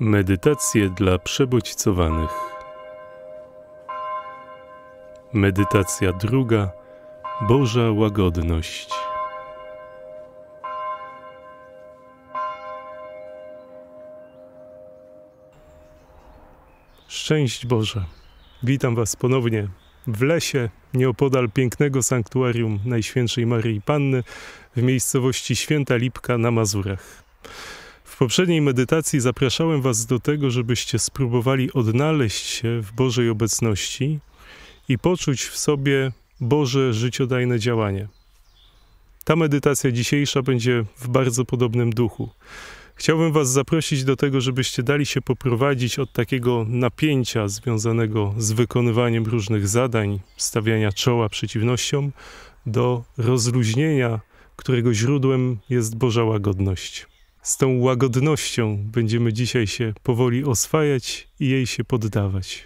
Medytacje dla przebodźcowanych. Medytacja druga Boża łagodność. Szczęść Boże. Witam Was ponownie w lesie nieopodal pięknego sanktuarium Najświętszej Maryi Panny w miejscowości Święta Lipka na Mazurach. W poprzedniej medytacji zapraszałem Was do tego, żebyście spróbowali odnaleźć się w Bożej obecności i poczuć w sobie Boże życiodajne działanie. Ta medytacja dzisiejsza będzie w bardzo podobnym duchu. Chciałbym Was zaprosić do tego, żebyście dali się poprowadzić od takiego napięcia związanego z wykonywaniem różnych zadań, stawiania czoła przeciwnościom, do rozluźnienia, którego źródłem jest Boża łagodność z tą łagodnością będziemy dzisiaj się powoli oswajać i jej się poddawać.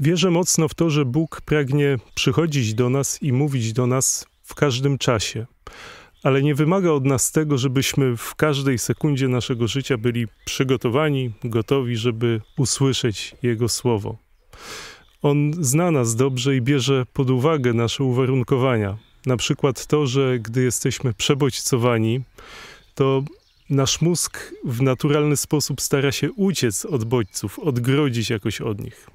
Wierzę mocno w to, że Bóg pragnie przychodzić do nas i mówić do nas w każdym czasie, ale nie wymaga od nas tego, żebyśmy w każdej sekundzie naszego życia byli przygotowani, gotowi, żeby usłyszeć Jego słowo. On zna nas dobrze i bierze pod uwagę nasze uwarunkowania. Na przykład to, że gdy jesteśmy przebodźcowani, to nasz mózg w naturalny sposób stara się uciec od bodźców, odgrodzić jakoś od nich.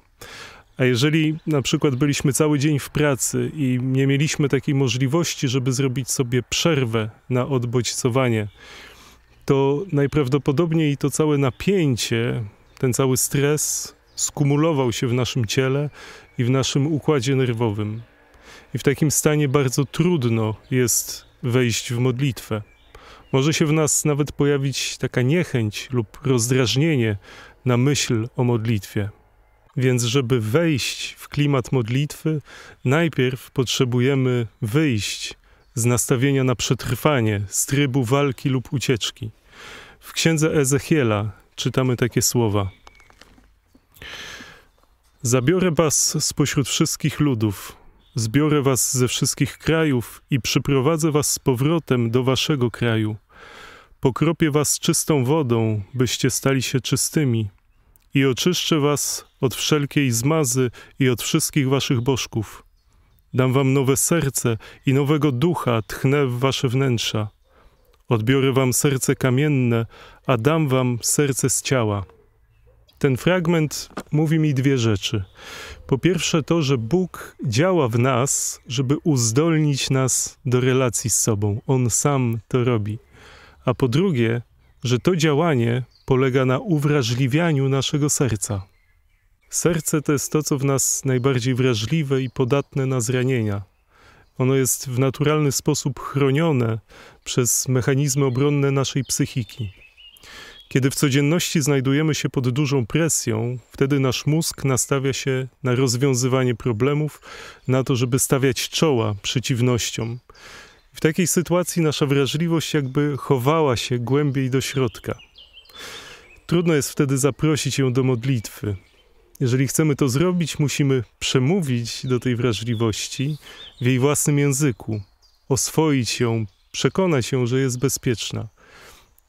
A jeżeli na przykład byliśmy cały dzień w pracy i nie mieliśmy takiej możliwości, żeby zrobić sobie przerwę na odbodźcowanie, to najprawdopodobniej to całe napięcie, ten cały stres skumulował się w naszym ciele i w naszym układzie nerwowym. I w takim stanie bardzo trudno jest wejść w modlitwę. Może się w nas nawet pojawić taka niechęć lub rozdrażnienie na myśl o modlitwie. Więc, żeby wejść w klimat modlitwy, najpierw potrzebujemy wyjść z nastawienia na przetrwanie, z trybu walki lub ucieczki. W księdze Ezechiela czytamy takie słowa: Zabiorę was spośród wszystkich ludów, Zbiorę was ze wszystkich krajów i przyprowadzę was z powrotem do waszego kraju. Pokropię was czystą wodą, byście stali się czystymi. I oczyszczę was od wszelkiej zmazy i od wszystkich waszych bożków. Dam wam nowe serce i nowego ducha tchnę w wasze wnętrza. Odbiorę wam serce kamienne, a dam wam serce z ciała ten fragment mówi mi dwie rzeczy. Po pierwsze, to, że Bóg działa w nas, żeby uzdolnić nas do relacji z sobą. On sam to robi. A po drugie, że to działanie polega na uwrażliwianiu naszego serca. Serce to jest to, co w nas najbardziej wrażliwe i podatne na zranienia. Ono jest w naturalny sposób chronione przez mechanizmy obronne naszej psychiki. Kiedy w codzienności znajdujemy się pod dużą presją, wtedy nasz mózg nastawia się na rozwiązywanie problemów, na to, żeby stawiać czoła przeciwnościom. W takiej sytuacji nasza wrażliwość jakby chowała się głębiej do środka. Trudno jest wtedy zaprosić ją do modlitwy. Jeżeli chcemy to zrobić, musimy przemówić do tej wrażliwości w jej własnym języku, oswoić ją, przekonać ją, że jest bezpieczna.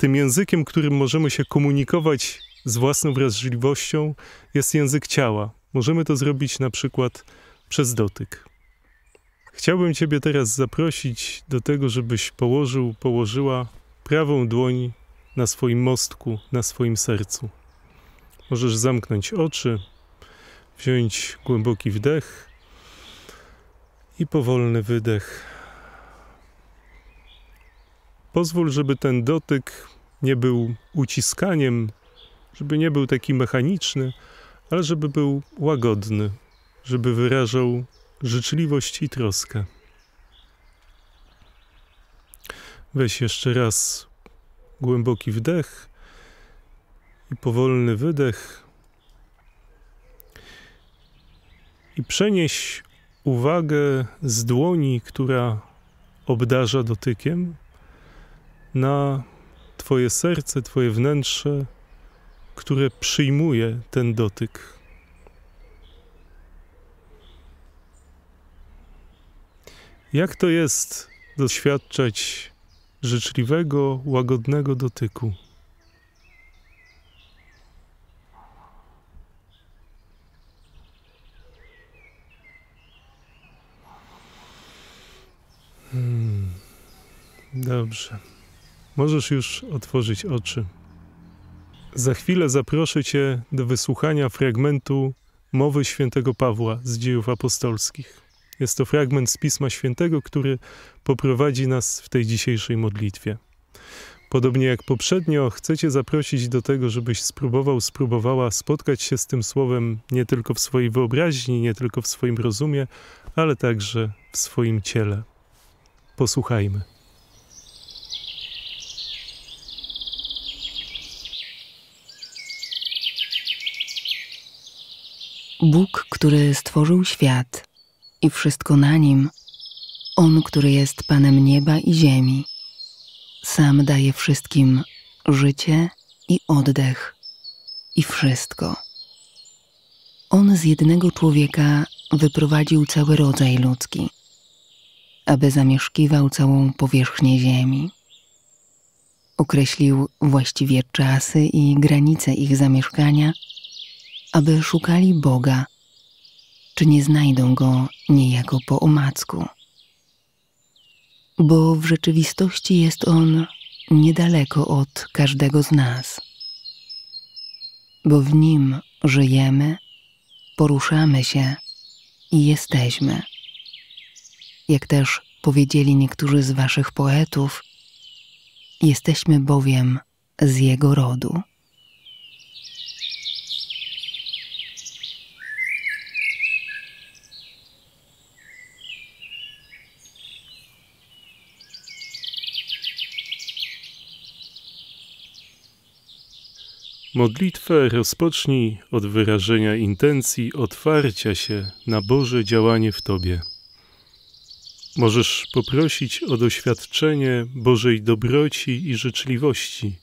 Tym językiem, którym możemy się komunikować z własną wrażliwością, jest język ciała. Możemy to zrobić na przykład przez dotyk. Chciałbym Ciebie teraz zaprosić do tego, żebyś położył, położyła prawą dłoń na swoim mostku, na swoim sercu. Możesz zamknąć oczy, wziąć głęboki wdech i powolny wydech. Pozwól, żeby ten dotyk nie był uciskaniem, żeby nie był taki mechaniczny, ale żeby był łagodny, żeby wyrażał życzliwość i troskę. Weź jeszcze raz głęboki wdech i powolny wydech. I przenieś uwagę z dłoni, która obdarza dotykiem, na Twoje serce, Twoje wnętrze, które przyjmuje ten dotyk. Jak to jest doświadczać życzliwego, łagodnego dotyku? Hmm. Dobrze możesz już otworzyć oczy. Za chwilę zaproszę Cię do wysłuchania fragmentu mowy świętego Pawła z dziejów apostolskich. Jest to fragment z Pisma Świętego, który poprowadzi nas w tej dzisiejszej modlitwie. Podobnie jak poprzednio, chcę Cię zaprosić do tego, żebyś spróbował, spróbowała spotkać się z tym słowem nie tylko w swojej wyobraźni, nie tylko w swoim rozumie, ale także w swoim ciele. Posłuchajmy. Bóg, który stworzył świat i wszystko na nim, On, który jest Panem nieba i ziemi, sam daje wszystkim życie i oddech i wszystko. On z jednego człowieka wyprowadził cały rodzaj ludzki, aby zamieszkiwał całą powierzchnię ziemi. Określił właściwie czasy i granice ich zamieszkania – aby szukali Boga, czy nie znajdą Go niejako po omacku. Bo w rzeczywistości jest On niedaleko od każdego z nas. Bo w Nim żyjemy, poruszamy się i jesteśmy. Jak też powiedzieli niektórzy z Waszych poetów, jesteśmy bowiem z Jego rodu. Modlitwę rozpocznij od wyrażenia intencji otwarcia się na Boże działanie w Tobie. Możesz poprosić o doświadczenie Bożej dobroci i życzliwości,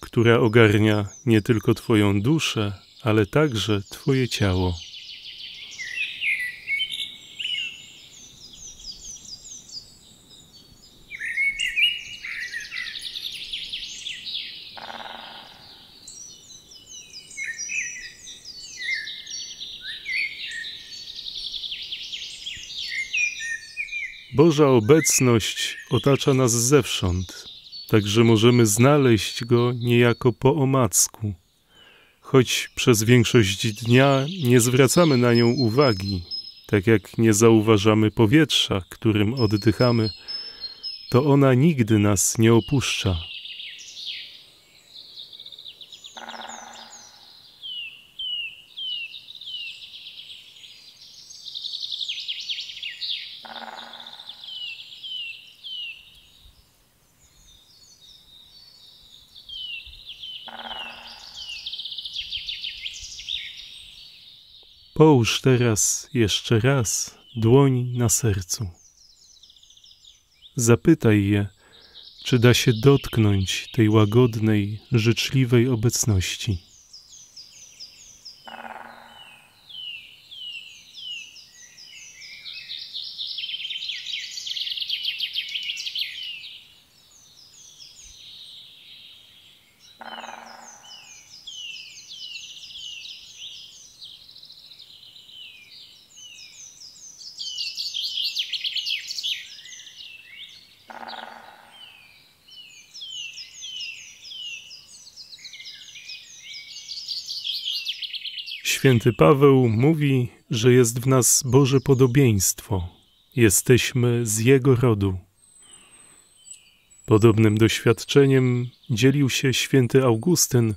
która ogarnia nie tylko Twoją duszę, ale także Twoje ciało. Boża obecność otacza nas zewsząd, także możemy znaleźć Go niejako po omacku. Choć przez większość dnia nie zwracamy na nią uwagi, tak jak nie zauważamy powietrza, którym oddychamy, to ona nigdy nas nie opuszcza. Połóż teraz jeszcze raz dłoń na sercu. Zapytaj je, czy da się dotknąć tej łagodnej, życzliwej obecności. Święty Paweł mówi, że jest w nas Boże podobieństwo. Jesteśmy z Jego rodu. Podobnym doświadczeniem dzielił się święty Augustyn,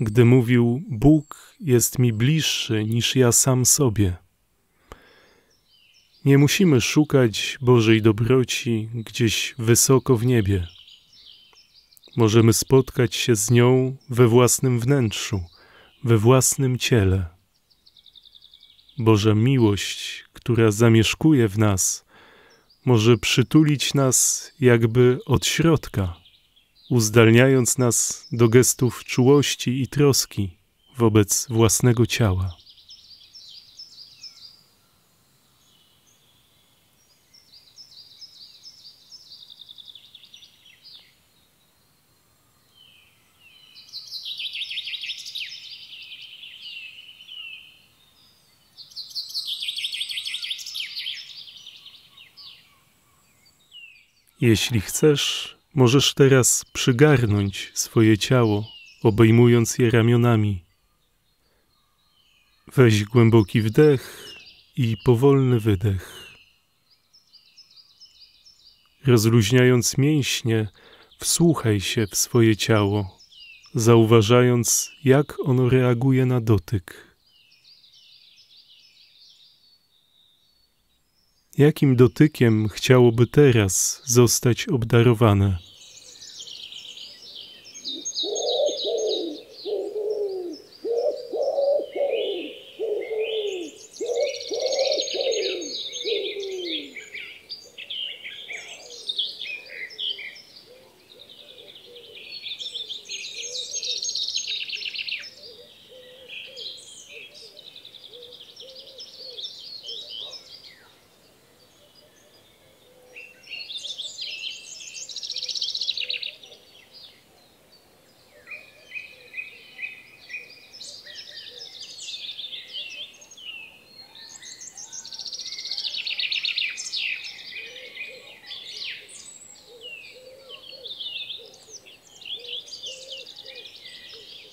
gdy mówił: Bóg jest mi bliższy niż ja sam sobie. Nie musimy szukać Bożej dobroci gdzieś wysoko w niebie. Możemy spotkać się z nią we własnym wnętrzu, we własnym ciele. Boża miłość, która zamieszkuje w nas, może przytulić nas jakby od środka, uzdalniając nas do gestów czułości i troski wobec własnego ciała. Jeśli chcesz, możesz teraz przygarnąć swoje ciało, obejmując je ramionami. Weź głęboki wdech i powolny wydech. Rozluźniając mięśnie, wsłuchaj się w swoje ciało, zauważając, jak ono reaguje na dotyk. jakim dotykiem chciałoby teraz zostać obdarowane.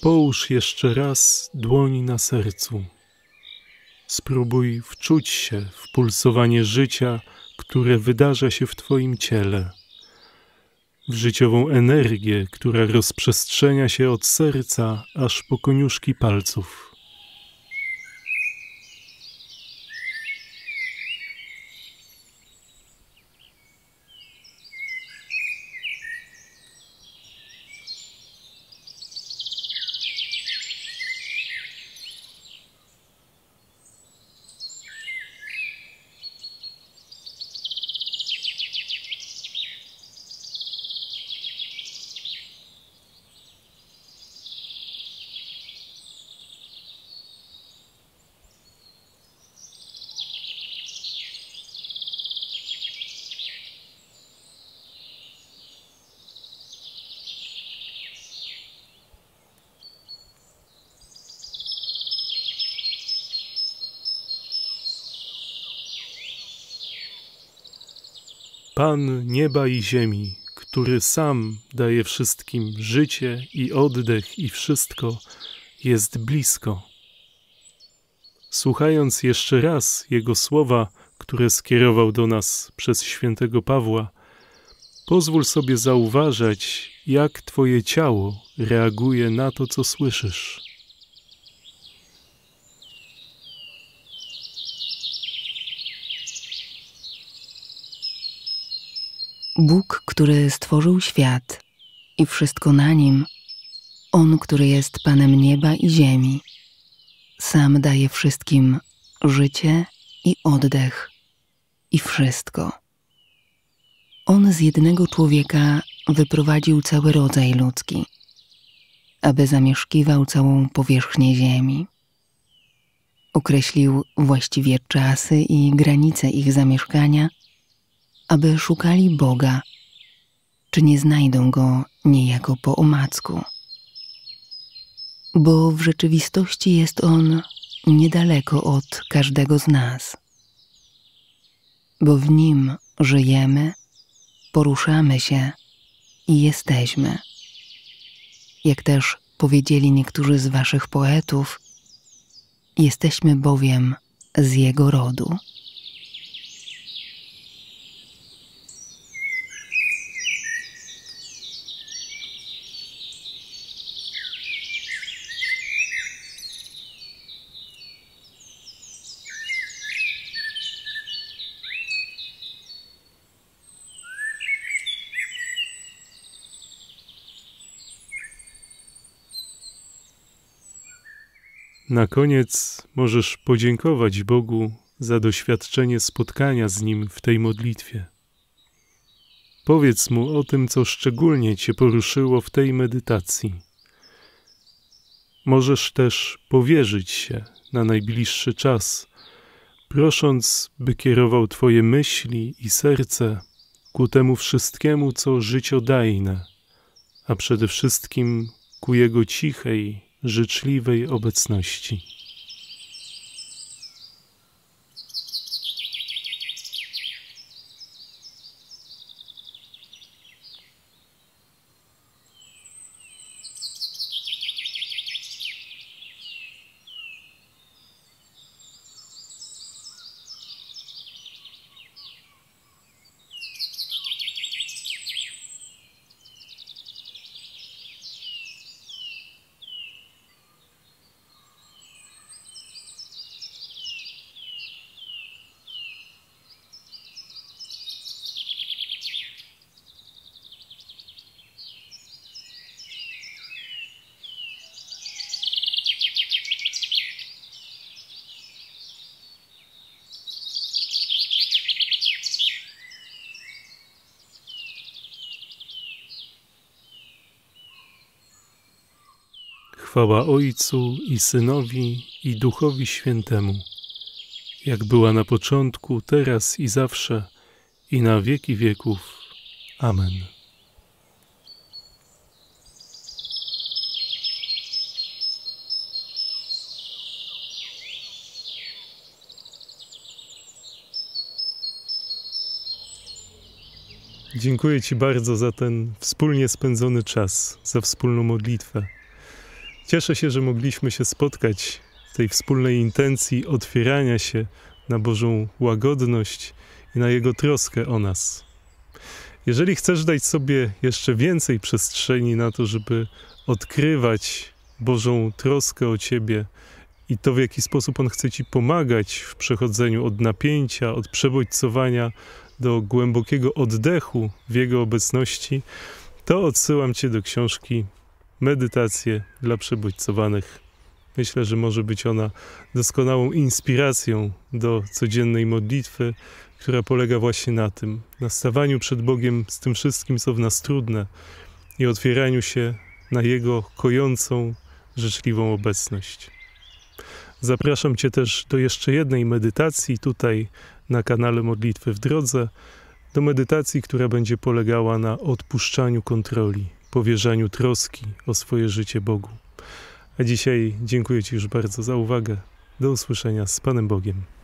Połóż jeszcze raz dłoń na sercu. Spróbuj wczuć się w pulsowanie życia, które wydarza się w Twoim ciele, w życiową energię, która rozprzestrzenia się od serca aż po koniuszki palców. Pan nieba i ziemi, który sam daje wszystkim życie i oddech i wszystko, jest blisko. Słuchając jeszcze raz Jego słowa, które skierował do nas przez świętego Pawła, pozwól sobie zauważać, jak Twoje ciało reaguje na to, co słyszysz. Bóg, który stworzył świat i wszystko na nim, On, który jest Panem nieba i ziemi, sam daje wszystkim życie i oddech i wszystko. On z jednego człowieka wyprowadził cały rodzaj ludzki, aby zamieszkiwał całą powierzchnię ziemi. Określił właściwie czasy i granice ich zamieszkania – aby szukali Boga, czy nie znajdą go niejako po omacku. Bo w rzeczywistości jest on niedaleko od każdego z nas, bo w nim żyjemy, poruszamy się i jesteśmy. Jak też powiedzieli niektórzy z Waszych poetów, jesteśmy bowiem z jego rodu. Na koniec możesz podziękować Bogu za doświadczenie spotkania z Nim w tej modlitwie. Powiedz Mu o tym, co szczególnie Cię poruszyło w tej medytacji. Możesz też powierzyć się na najbliższy czas, prosząc, by kierował Twoje myśli i serce ku temu wszystkiemu, co życiodajne, a przede wszystkim ku Jego cichej życzliwej obecności. Chwała Ojcu i Synowi i Duchowi Świętemu, jak była na początku, teraz i zawsze, i na wieki wieków. Amen. Dziękuję Ci bardzo za ten wspólnie spędzony czas, za wspólną modlitwę. Cieszę się, że mogliśmy się spotkać w tej wspólnej intencji otwierania się na Bożą łagodność i na Jego troskę o nas. Jeżeli chcesz dać sobie jeszcze więcej przestrzeni na to, żeby odkrywać Bożą troskę o Ciebie i to, w jaki sposób On chce Ci pomagać w przechodzeniu od napięcia, od przebodźcowania do głębokiego oddechu w Jego obecności, to odsyłam Cię do książki medytację dla przebudzowanych. Myślę, że może być ona doskonałą inspiracją do codziennej modlitwy, która polega właśnie na tym, na stawaniu przed Bogiem z tym wszystkim, co w nas trudne i otwieraniu się na Jego kojącą, życzliwą obecność. Zapraszam Cię też do jeszcze jednej medytacji tutaj na kanale Modlitwy w Drodze, do medytacji, która będzie polegała na odpuszczaniu kontroli powierzaniu troski o swoje życie Bogu. A dzisiaj dziękuję Ci już bardzo za uwagę. Do usłyszenia z Panem Bogiem.